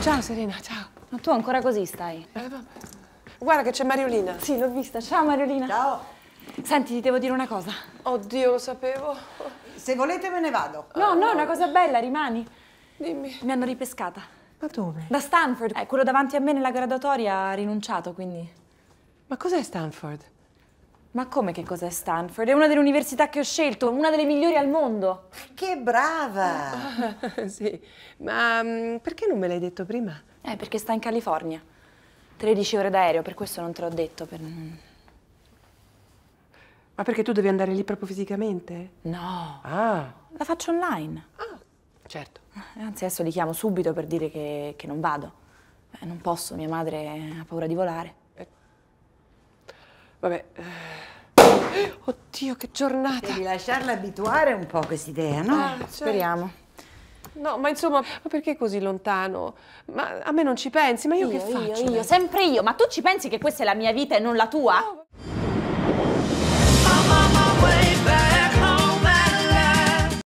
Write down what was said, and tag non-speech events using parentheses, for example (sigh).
Ciao Serena, ciao. Ma tu ancora così stai? Eh, vabbè. Guarda che c'è Mariolina. Sì, l'ho vista. Ciao Mariolina. Ciao. Senti, ti devo dire una cosa. Oddio, lo sapevo. Se volete me ne vado. No, no, una cosa bella, rimani. Dimmi. Mi hanno ripescata. Ma dove? Da Stanford. Eh, quello davanti a me nella graduatoria ha rinunciato, quindi. Ma cos'è Stanford? Ma come che cos'è Stanford? È una delle università che ho scelto, una delle migliori al mondo. Che brava! (laughs) sì, ma mm, perché non me l'hai detto prima? Eh, perché sta in California. 13 ore d'aereo, per questo non te l'ho detto. Per... Ma perché tu devi andare lì proprio fisicamente? No. Ah. La faccio online. Ah, certo. Eh, anzi, adesso li chiamo subito per dire che, che non vado. Beh, non posso, mia madre ha paura di volare. Eh. Vabbè, eh, Oddio, che giornata! Devi lasciarla abituare un po' quest'idea, no? Ah, certo. Speriamo. No, ma insomma, ma perché così lontano? Ma a me non ci pensi, ma io, io che faccio? Io, io, sempre io. Ma tu ci pensi che questa è la mia vita e non la tua? No.